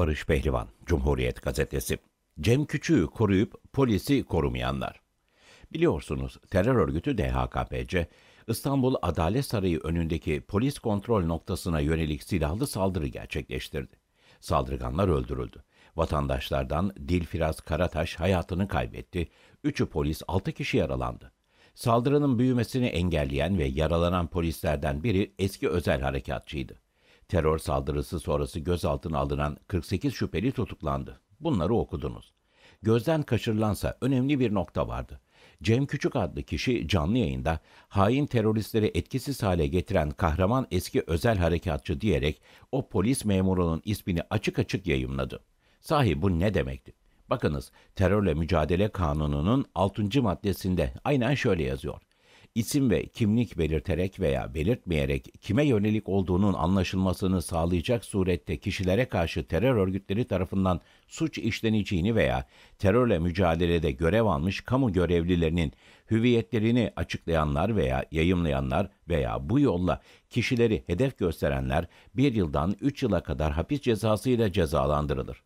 Barış Pehlivan, Cumhuriyet Gazetesi. Cem Küçüğü koruyup polisi korumayanlar. Biliyorsunuz terör örgütü DHKPC, İstanbul Adalet Sarayı önündeki polis kontrol noktasına yönelik silahlı saldırı gerçekleştirdi. Saldırganlar öldürüldü. Vatandaşlardan Dilfiraz Karataş hayatını kaybetti, üçü polis altı kişi yaralandı. Saldırının büyümesini engelleyen ve yaralanan polislerden biri eski özel harekatçıydı. Terör saldırısı sonrası gözaltına alınan 48 şüpheli tutuklandı. Bunları okudunuz. Gözden kaçırılansa önemli bir nokta vardı. Cem Küçük adlı kişi canlı yayında hain teröristleri etkisiz hale getiren kahraman eski özel harekatçı diyerek o polis memurunun ismini açık açık yayımladı. Sahi bu ne demekti? Bakınız terörle mücadele kanununun 6. maddesinde aynen şöyle yazıyor isim ve kimlik belirterek veya belirtmeyerek kime yönelik olduğunun anlaşılmasını sağlayacak surette kişilere karşı terör örgütleri tarafından suç işleneceğini veya terörle mücadelede görev almış kamu görevlilerinin hüviyetlerini açıklayanlar veya yayımlayanlar veya bu yolla kişileri hedef gösterenler bir yıldan üç yıla kadar hapis cezasıyla cezalandırılır.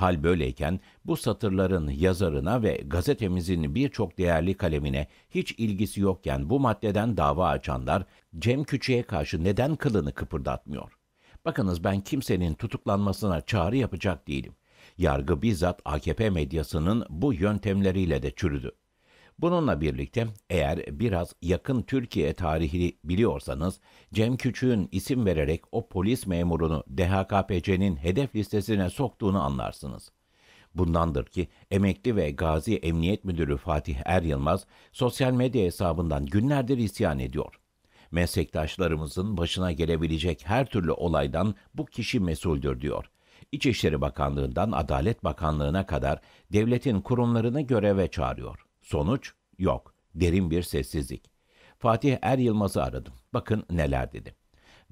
Hal böyleyken bu satırların yazarına ve gazetemizin birçok değerli kalemine hiç ilgisi yokken bu maddeden dava açanlar Cem Küçük'e karşı neden kılını kıpırdatmıyor? Bakınız ben kimsenin tutuklanmasına çağrı yapacak değilim. Yargı bizzat AKP medyasının bu yöntemleriyle de çürüdü. Bununla birlikte eğer biraz yakın Türkiye tarihini biliyorsanız Cem Küçük'ün isim vererek o polis memurunu DHKPC'nin hedef listesine soktuğunu anlarsınız. Bundandır ki emekli ve gazi emniyet müdürü Fatih Er Yılmaz sosyal medya hesabından günlerdir isyan ediyor. Meslektaşlarımızın başına gelebilecek her türlü olaydan bu kişi mesuldür diyor.'' İçişleri Bakanlığı'ndan Adalet Bakanlığı'na kadar devletin kurumlarını göreve çağırıyor. Sonuç yok. Derin bir sessizlik. Fatih Er Yılmaz'ı aradım. Bakın neler dedi.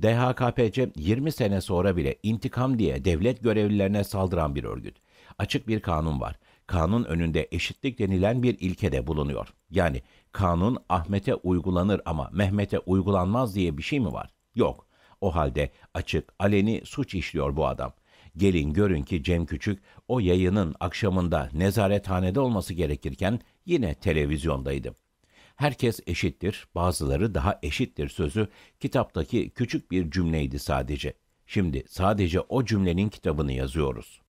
DHKPC 20 sene sonra bile intikam diye devlet görevlilerine saldıran bir örgüt. Açık bir kanun var. Kanun önünde eşitlik denilen bir ilke de bulunuyor. Yani kanun Ahmet'e uygulanır ama Mehmet'e uygulanmaz diye bir şey mi var? Yok. O halde açık, aleni suç işliyor bu adam. Gelin görün ki Cem Küçük o yayının akşamında nezarethanede olması gerekirken yine televizyondaydım. Herkes eşittir, bazıları daha eşittir sözü kitaptaki küçük bir cümleydi sadece. Şimdi sadece o cümlenin kitabını yazıyoruz.